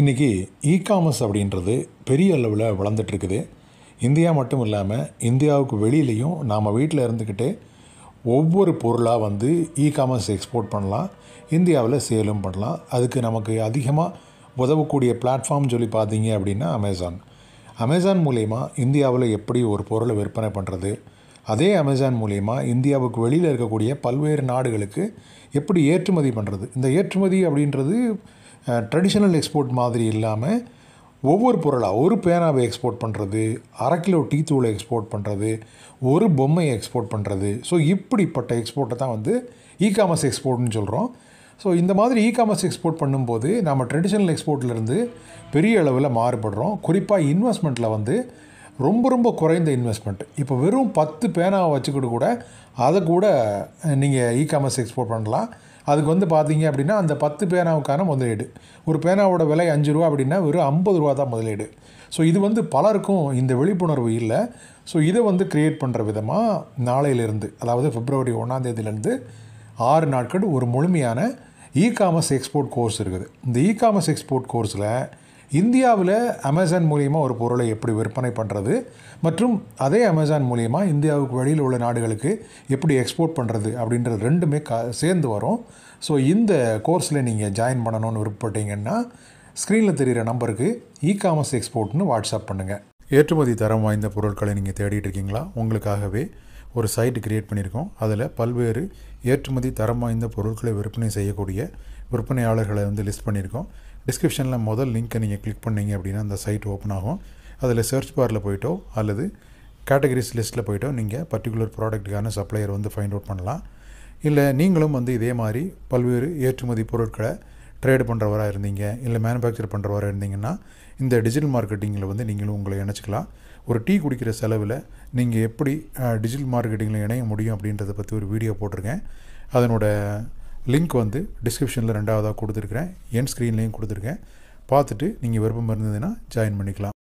இன்றைக்கி e commerce அப்படின்றது பெரிய அளவில் வளர்ந்துட்டுருக்குது இந்தியா மட்டும் இல்லாமல் இந்தியாவுக்கு வெளியிலையும் நாம் வீட்டில் இருந்துக்கிட்டே ஒவ்வொரு பொருளாக வந்து இ காமர்ஸ் எக்ஸ்போர்ட் பண்ணலாம் இந்தியாவில் சேலும் பண்ணலாம் அதுக்கு நமக்கு அதிகமாக உதவக்கூடிய பிளாட்ஃபார்ம் சொல்லி பார்த்தீங்க அப்படின்னா அமேசான் அமேசான் மூலயமா இந்தியாவில் எப்படி ஒரு பொருளை விற்பனை பண்ணுறது அதே அமேசான் மூலயமா இந்தியாவுக்கு வெளியில் இருக்கக்கூடிய பல்வேறு நாடுகளுக்கு எப்படி ஏற்றுமதி பண்ணுறது இந்த ஏற்றுமதி அப்படின்றது ட்ரெடிஷ்னல் எக்ஸ்போர்ட் மாதிரி இல்லாமல் ஒவ்வொரு பொருளாக ஒரு பேனாவை எக்ஸ்போர்ட் பண்ணுறது அரை கிலோ டீ தூளை எக்ஸ்போர்ட் பண்ணுறது ஒரு பொம்மையை எக்ஸ்போர்ட் பண்ணுறது ஸோ இப்படிப்பட்ட எக்ஸ்போர்ட்டை தான் வந்து இ காமர்ஸ் எக்ஸ்போர்ட்னு சொல்கிறோம் ஸோ இந்த மாதிரி இ காமர்ஸ் எக்ஸ்போர்ட் பண்ணும்போது நம்ம ட்ரெடிஷ்னல் எக்ஸ்போர்ட்லேருந்து பெரிய அளவில் மாறுபடுறோம் குறிப்பாக இன்வெஸ்ட்மெண்ட்டில் வந்து ரொம்ப ரொம்ப குறைந்த இன்வெஸ்ட்மெண்ட் இப்போ வெறும் பத்து பேனாவை வச்சுக்கிட்டு கூட அதை கூட நீங்கள் இ காமர்ஸ் எக்ஸ்போர்ட் பண்ணலாம் அதுக்கு வந்து பார்த்தீங்க அப்படின்னா அந்த பத்து பேனாவுக்கான முதலீடு ஒரு பேனாவோட விலை அஞ்சு ரூபா அப்படின்னா வெறும் ஐம்பது ரூபா தான் முதலீடு ஸோ இது வந்து பலருக்கும் இந்த விழிப்புணர்வு இல்லை ஸோ இதை வந்து க்ரியேட் பண்ணுற விதமாக நாளையிலிருந்து அதாவது பிப்ரவரி ஒன்றாந்தேதியிலேருந்து ஆறு நாட்கள் ஒரு முழுமையான இ காமர்ஸ் எக்ஸ்போர்ட் கோர்ஸ் இருக்குது இந்த இ காமர்ஸ் எக்ஸ்போர்ட் கோர்ஸில் இந்தியாவில் அமேசான் மூலியமாக ஒரு பொருளை எப்படி விற்பனை பண்ணுறது மற்றும் அதே அமேசான் மூலியமாக இந்தியாவுக்கு வெளியில் உள்ள நாடுகளுக்கு எப்படி எக்ஸ்போர்ட் பண்ணுறது அப்படின்றது ரெண்டுமே க சேர்ந்து வரும் ஸோ இந்த கோர்ஸில் நீங்கள் ஜாயின் பண்ணணும்னு விருப்பப்பட்டீங்கன்னா ஸ்க்ரீனில் தெரிகிற நம்பருக்கு இ காமர்ஸ் எக்ஸ்போர்ட்னு வாட்ஸ்அப் பண்ணுங்கள் ஏற்றுமதி தரம் வாய்ந்த பொருட்களை நீங்கள் தேடிட்டு இருக்கீங்களா உங்களுக்காகவே ஒரு சைட்டு கிரியேட் பண்ணியிருக்கோம் அதில் பல்வேறு ஏற்றுமதி தரம் வாய்ந்த பொருட்களை விற்பனை செய்யக்கூடிய விற்பனையாளர்களை வந்து லிஸ்ட் பண்ணியிருக்கோம் டிஸ்கிரிப்ஷனில் முதல் லிங்க்கை நீங்கள் கிளிக் பண்ணிங்க அப்படின்னா அந்த சைட் ஓப்பன் ஆகும் அதில் சர்ச் பாரில் போயிட்டோ அல்லது கேட்டகரிஸ் லிஸ்ட்டில் போயிட்டோ நீங்கள் பர்டிகுலர் ப்ராடக்ட்டுக்கான சப்ளையர் வந்து ஃபைண்ட் அவுட் பண்ணலாம் இல்லை நீங்களும் வந்து இதே மாதிரி பல்வேறு ஏற்றுமதி பொருட்களை ட்ரேடு பண்ணுறவராக இருந்தீங்க இல்லை மேனுஃபேக்சர் பண்ணுறவராக இருந்தீங்கன்னா இந்த டிஜிட்டல் மார்க்கெட்டிங்கில் வந்து நீங்களும் உங்களை இணைச்சிக்கலாம் ஒரு டீ குடிக்கிற செலவில் நீங்கள் எப்படி டிஜிட்டல் மார்க்கெட்டிங்கில் இணைய முடியும் அப்படின்றத பற்றி ஒரு வீடியோ போட்டிருக்கேன் அதனோட லிங்க் வந்து டிஸ்கிரிப்ஷனில் ரெண்டாவதாக கொடுத்துருக்குறேன் என் ஸ்க்ரீன்லேயும் கொடுத்துருக்கேன் பார்த்துட்டு நீங்கள் விருப்பம் இருந்ததுன்னா ஜாயின் பண்ணிக்கலாம்